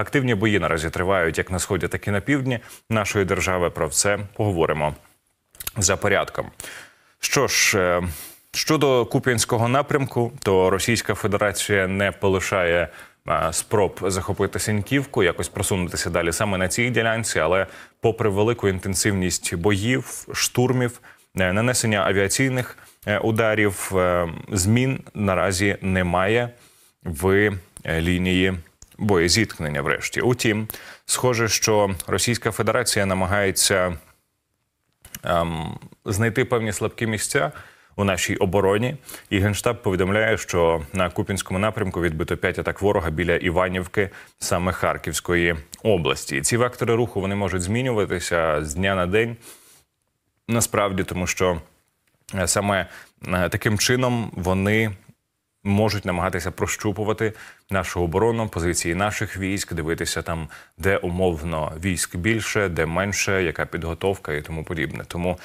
Активні бої наразі тривають як на сході, так і на півдні нашої держави. Про це поговоримо за порядком. Що ж, е, щодо Куп'янського напрямку, то Російська Федерація не полишає. Е, спроб захопити Сіньківку, якось просунутися далі саме на цій ділянці, але, попри велику інтенсивність боїв, штурмів, е, нанесення авіаційних ударів, змін наразі немає в лінії боєзіткнення. Врешті, утім, схоже, що Російська Федерація намагається ем, знайти певні слабкі місця. У нашій обороні і генштаб повідомляє, що на Купінському напрямку відбито 5 атак ворога біля Іванівки, саме Харківської області. ці вектори руху вони можуть змінюватися з дня на день. Насправді, тому що е, саме е, таким чином вони можуть намагатися прощупувати нашу оборону, позиції наших військ, дивитися там, де умовно військ більше, де менше, яка підготовка і тому подібне. Тому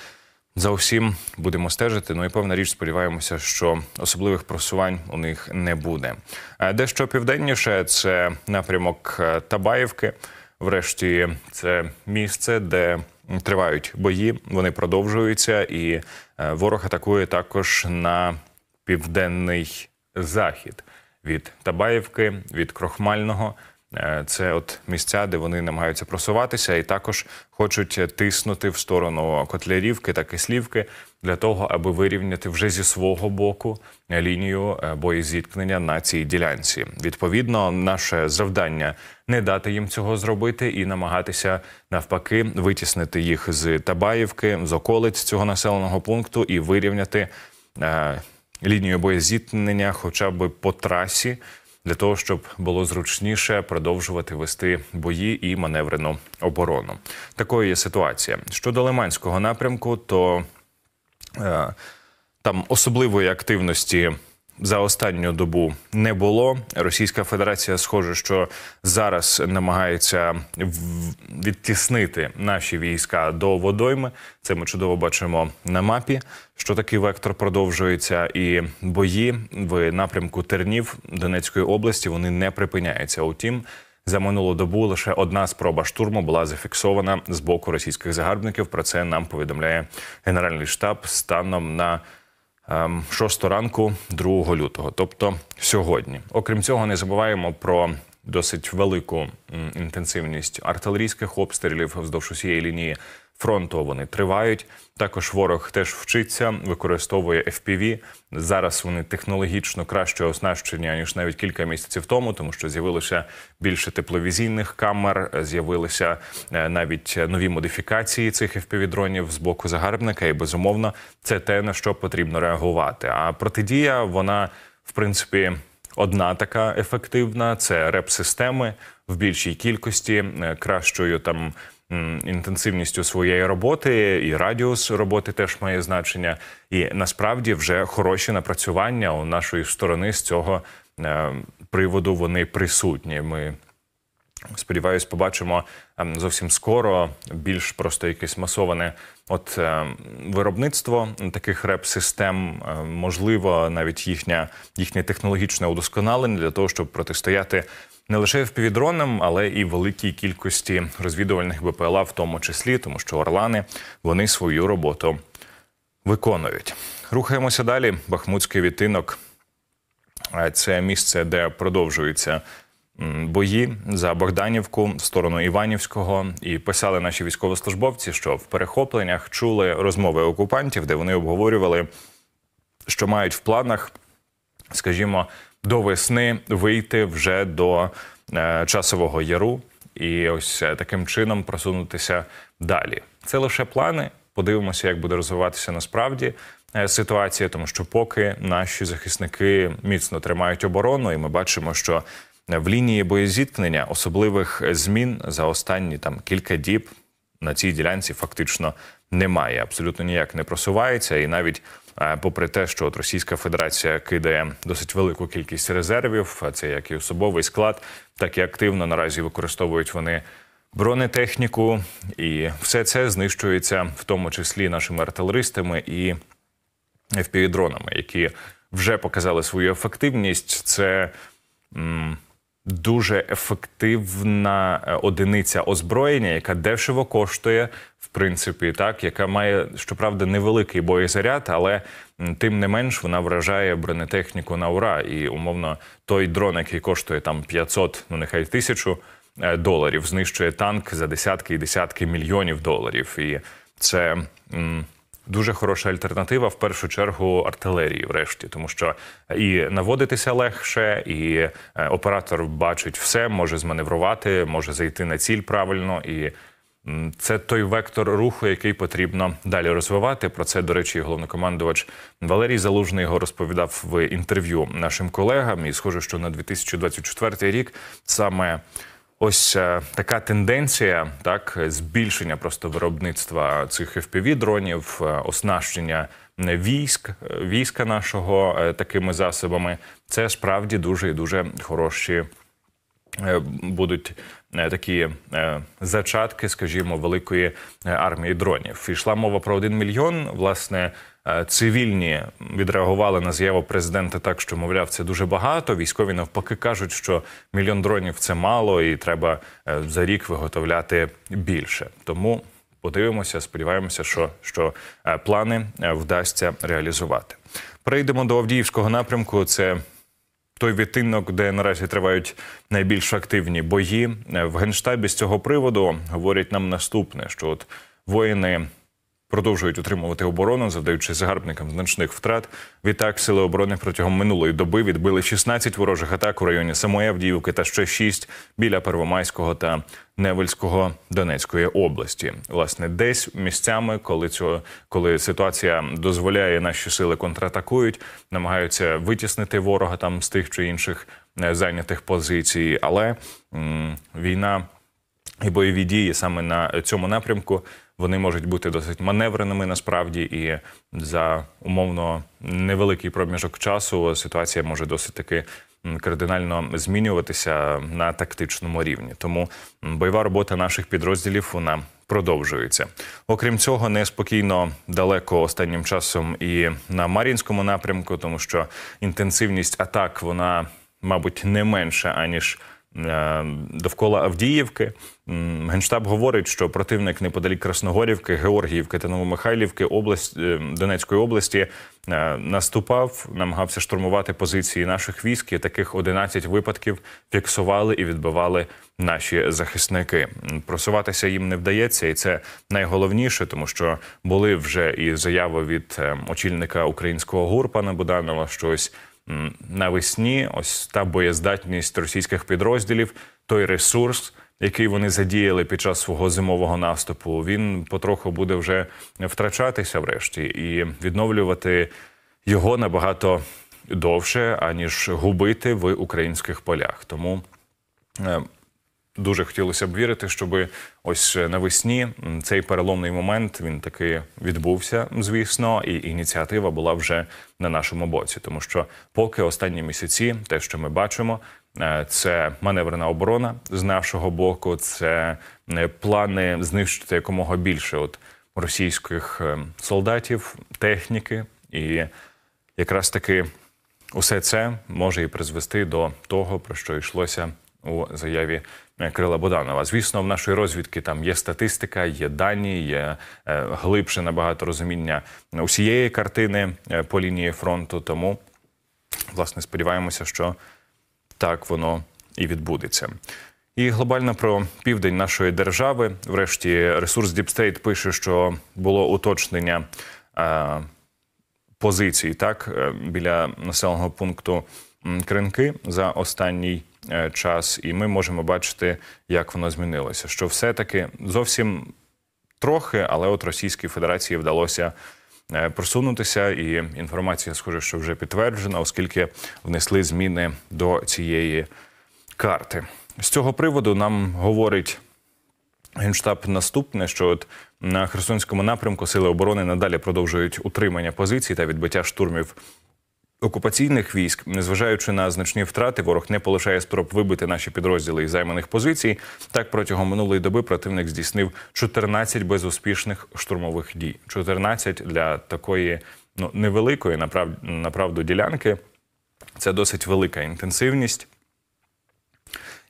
за усім будемо стежити. Ну і певна річ, сподіваємося, що особливих просувань у них не буде. Е, дещо південніше це напрямок е, Табаївки. Врешті це місце, де тривають бої, вони продовжуються, і е, ворог атакує також на південний захід від Табаївки, від Крохмального. Е, це от місця, де вони намагаються просуватися, і також хочуть тиснути в сторону Котлярівки та Кислівки для того, аби вирівняти вже зі свого боку лінію е, боєзіткнення на цій ділянці. Відповідно, наше завдання не дати їм цього зробити і намагатися навпаки витіснити їх з Табаївки, з околиць цього населеного пункту і вирівняти. Е, лінію боєзіткнення, хоча б по трасі, для того, щоб було зручніше продовжувати вести бої і маневрену оборону. Такою є ситуація. Щодо Лиманського напрямку, то е, там особливої активності за останню добу не було. Російська Федерація, схоже, що зараз намагається відтіснити наші війська до водойми. Це ми чудово бачимо на мапі. Що такий вектор продовжується, і бої в напрямку Тернів Донецької області вони не припиняються. Утім. За минулу добу лише одна спроба штурму була зафіксована з боку російських загарбників. Про це нам повідомляє генеральний штаб станом на 6 ем, ранку 2 лютого, тобто сьогодні. Окрім цього, не забуваємо про досить велику інтенсивність артилерійських обстрілів вздовж усієї лінії фронту. Вони тривають. Також ворог теж вчиться, використовує FPV. Зараз вони технологічно краще оснащені ніж навіть кілька місяців тому, тому що з'явилося більше тепловізійних камер, з'явилися е, навіть нові модифікації цих fpv дронів з боку загарбника, і безумовно, це те на що потрібно реагувати. А протидія вона в принципі. Одна така ефективна це реп-системи в більшій кількості, е, кращою там інтенсивністю своєї роботи, і радіус роботи теж має значення. І насправді вже хороші напрацювання у нашої сторони з цього е, приводу вони присутні. Ми Сподіваюсь, побачимо ем, зовсім скоро більш просто якесь масоване от е, виробництво таких реп-систем, е, можливо, навіть їхня їхнє технологічне удосконалення для того, щоб протистояти не лише впівдронам, але і великій кількості розвідувальних БПЛА, в тому числі, тому що орлани вони свою роботу виконують. Рухаємося далі. Бахмутський відтинок це місце, де продовжуються бої за Богданівку в сторону Іванівського. І писали наші військовослужбовці, що в перехопленнях чули розмови окупантів, де вони обговорювали, що мають в планах, скажімо до весни вийти вже до е, часового яру і ось е, таким чином просунутися далі. Це лише плани. Подивимося, як буде розвиватися насправді е, ситуація, тому що поки наші захисники міцно тримають оборону, і ми бачимо, що в лінії боєзіткнення особливих змін за останні там кілька діб на цій ділянці фактично немає. Абсолютно ніяк не просувається, і навіть Е, попри те, що от Російська Федерація кидає досить велику кількість резервів, це як і особовий склад, так і активно наразі використовують вони. Бронетехніку і все це знищується в тому числі нашими артилеристами і FPV-дронами, які вже показали свою ефективність. Це м, дуже ефективна е, одиниця озброєння, яка дешево коштує в принципі, так яка має щоправда невеликий боєзаряд, але тим не менш вона вражає бронетехніку на ура. І умовно той дрон, який коштує там 500, ну нехай тисячу е, доларів, знищує танк за десятки і десятки мільйонів доларів. І це. М Дуже хороша альтернатива в першу чергу артилерії, врешті, тому що і наводитися легше, і е, оператор бачить все, може зманеврувати, може зайти на ціль правильно і. Це той вектор руху, який потрібно далі розвивати. Про це, до речі, головнокомандувач Валерій Залужний його розповідав в інтерв'ю нашим колегам. І схоже, що на 2024 рік саме ось е, така тенденція, так збільшення просто виробництва цих fpv дронів, е, оснащення військ, е, війська нашого такими засобами. Це справді дуже і дуже хороші. Е, будуть е, такі е, зачатки, скажімо, великої армії дронів. Ішла мова про один мільйон. Власне, цивільні відреагували на заяву президента так, що мовляв, це дуже багато. Військові навпаки кажуть, що мільйон дронів це мало, і треба за рік виготовляти більше. Тому подивимося, сподіваємося, що, що плани вдасться реалізувати. Прийдемо до Авдіївського напрямку. Це той відтинок, де наразі тривають найбільш активні бої е, в генштабі з цього приводу, говорять нам наступне: що от воїни продовжують утримувати оборону, завдаючи загарбникам значних втрат. Відтак сили оборони протягом минулої доби відбили 16 ворожих атак у районі самої та ще 6 біля Первомайського та Невельського Донецької області. Власне, десь місцями, коли цього коли ситуація дозволяє, наші сили контратакують, намагаються витіснити ворога там з тих чи інших е, зайнятих позицій, але війна. І бойові дії саме на цьому напрямку вони можуть бути досить маневреними насправді, і за умовно невеликий проміжок часу ситуація може досить таки кардинально змінюватися на тактичному рівні. Тому бойова робота наших підрозділів вона продовжується. Окрім цього, неспокійно далеко останнім часом і на Мар'їнському напрямку, тому що інтенсивність атак вона, мабуть, не менша аніж. Е, довкола Авдіївки. Генштаб говорить, що противник неподалік Красногорівки, Георгіївки та Новомихайлівки область е, Донецької області е, наступав, намагався штурмувати позиції наших військ. і Таких 11 випадків фіксували і відбивали наші захисники. Просуватися їм не вдається, і це найголовніше, тому що були вже і заяви від очільника українського гур пана Буданова, що ось навесні, ось та боєздатність російських підрозділів, той ресурс. Який вони задіяли під час свого зимового наступу, він потроху буде вже втрачатися врешті, і відновлювати його набагато довше, аніж губити в українських полях. Тому е, Дуже хотілося б вірити, щоб ось е, навесні цей переломний момент він таки відбувся, звісно, і ініціатива була вже на нашому боці, тому що поки останні місяці, те, що ми бачимо, е, це маневрена оборона з нашого боку, це е, плани знищити якомога більше от російських солдатів, техніки, і якраз таки усе це може і призвести до того, про що йшлося у заяві. Е, Крила Боданова. Звісно, в нашої розвідки там є статистика, є дані, є е, глибше набагато розуміння усієї картини е, по лінії фронту. Тому власне сподіваємося, що так воно і відбудеться. І глобально про південь нашої держави. Врешті ресурс Діпстейт пише, що було уточнення е, позицій так біля населеного пункту Кринки за останній Е, час, і ми можемо бачити, як воно змінилося. Що все-таки зовсім трохи, але от Російській Федерації вдалося. Е, просунутися, і інформація, схоже, що вже підтверджена, оскільки внесли зміни до цієї карти. З цього приводу нам говорить генштаб наступне, що от на Херсонському напрямку сили оборони надалі продовжують утримання позицій та відбиття штурмів окупаційних військ, незважаючи на значні втрати, ворог не полишає спроб вибити наші підрозділи із займаних позицій. Так протягом минулої доби противник здійснив 14 безуспішних штурмових дій. 14 для такої ну невеликої направ... направду ділянки. Це досить велика інтенсивність.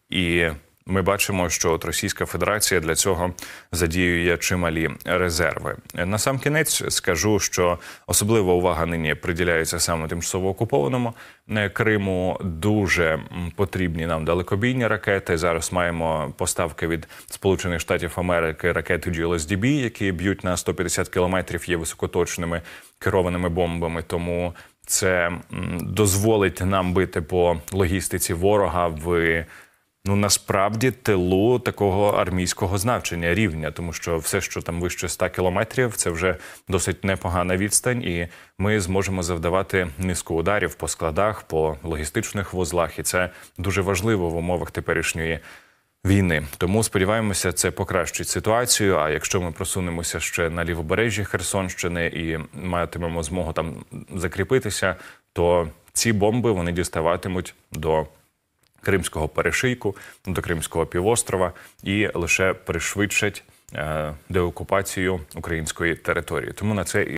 І ми бачимо, що от Російська Федерація для цього задіює чималі резерви. На сам кінець скажу, що особлива увага нині приділяється саме тимчасово окупованому е, Криму. Дуже потрібні нам далекобійні ракети. Зараз маємо поставки від Сполучених Штатів Америки ракети GLSDB, які б'ють на 150 кілометрів, є високоточними керованими бомбами. Тому це дозволить нам бити по логістиці ворога в ну насправді тилу такого армійського значення рівня, тому що все, що там вище 100 кілометрів, це вже досить непогана відстань, і ми зможемо завдавати низку ударів по складах, по логістичних вузлах, і це дуже важливо в умовах теперішньої. Війни тому сподіваємося, це покращить ситуацію. А якщо ми просунемося ще на лівобережжі Херсонщини і матимемо змогу там закріпитися, то ці бомби вони діставатимуть до кримського перешийку до Кримського півострова і лише пришвидшать е, деокупацію української території. Тому на це і.